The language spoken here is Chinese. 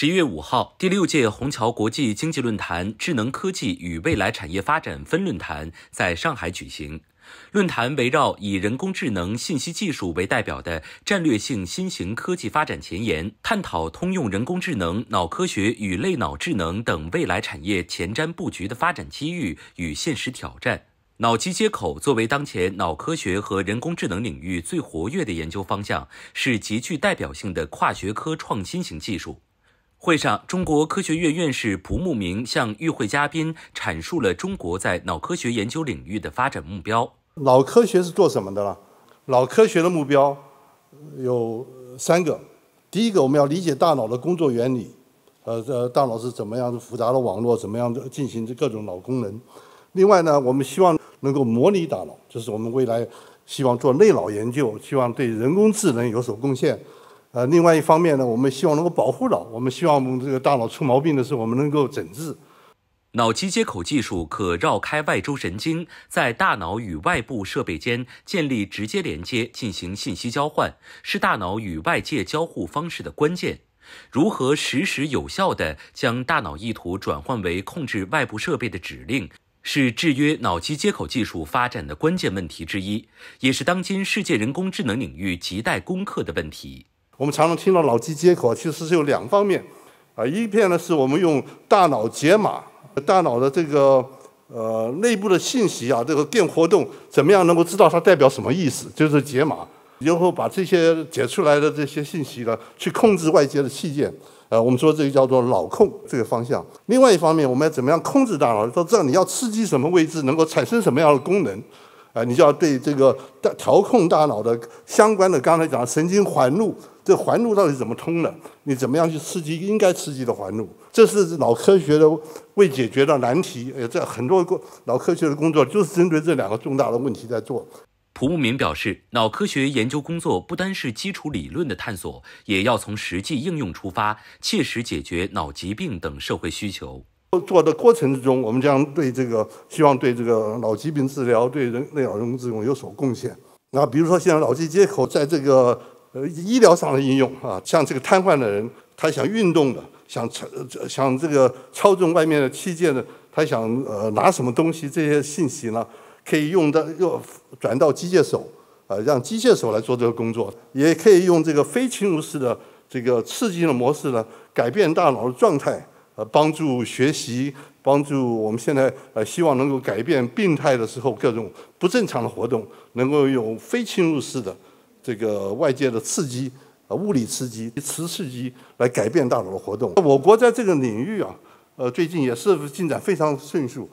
十一月五号，第六届虹桥国际经济论坛智能科技与未来产业发展分论坛在上海举行。论坛围绕以人工智能、信息技术为代表的战略性新型科技发展前沿，探讨通用人工智能、脑科学与类脑智能等未来产业前瞻布局的发展机遇与现实挑战。脑机接口作为当前脑科学和人工智能领域最活跃的研究方向，是极具代表性的跨学科创新型技术。会上，中国科学院院士蒲慕明向与会嘉宾阐述了中国在脑科学研究领域的发展目标。脑科学是做什么的了？脑科学的目标有三个。第一个，我们要理解大脑的工作原理，呃呃，大脑是怎么样复杂的网络，怎么样进行各种脑功能。另外呢，我们希望能够模拟大脑，就是我们未来希望做内脑研究，希望对人工智能有所贡献。呃，另外一方面呢，我们希望能够保护脑，我们希望我们这个大脑出毛病的时候，我们能够诊治。脑机接口技术可绕开外周神经，在大脑与外部设备间建立直接连接，进行信息交换，是大脑与外界交互方式的关键。如何实时有效地将大脑意图转换为控制外部设备的指令，是制约脑机接口技术发展的关键问题之一，也是当今世界人工智能领域亟待攻克的问题。我们常常听到脑机接口，其实是有两方面，啊，一片呢是我们用大脑解码，大脑的这个呃内部的信息啊，这个电活动怎么样能够知道它代表什么意思，就是解码，然后把这些解出来的这些信息呢，去控制外界的器件，呃，我们说这个叫做脑控这个方向。另外一方面，我们要怎么样控制大脑，都知道你要刺激什么位置能够产生什么样的功能，啊，你就要对这个调控大脑的相关的刚才讲的神经环路。这环路到底怎么通的？你怎么样去刺激应该刺激的环路？这是脑科学的未解决的难题。呃，这很多个脑科学的工作就是针对这两个重大的问题在做。蒲慕明表示，脑科学研究工作不单是基础理论的探索，也要从实际应用出发，切实解决脑疾病等社会需求。做的过程之中，我们将对这个希望对这个脑疾病治疗、对人类脑人工智能有所贡献。那比如说，现在脑机接口在这个。呃，医疗上的应用啊，像这个瘫痪的人，他想运动的，想操想这个操纵外面的器件的，他想呃拿什么东西，这些信息呢，可以用的又转到机械手，呃让机械手来做这个工作，也可以用这个非侵入式的这个刺激的模式呢，改变大脑的状态，呃，帮助学习，帮助我们现在呃，希望能够改变病态的时候各种不正常的活动，能够用非侵入式的。这个外界的刺激，呃，物理刺激、磁刺激来改变大脑的活动。我国在这个领域啊，呃，最近也是进展非常迅速。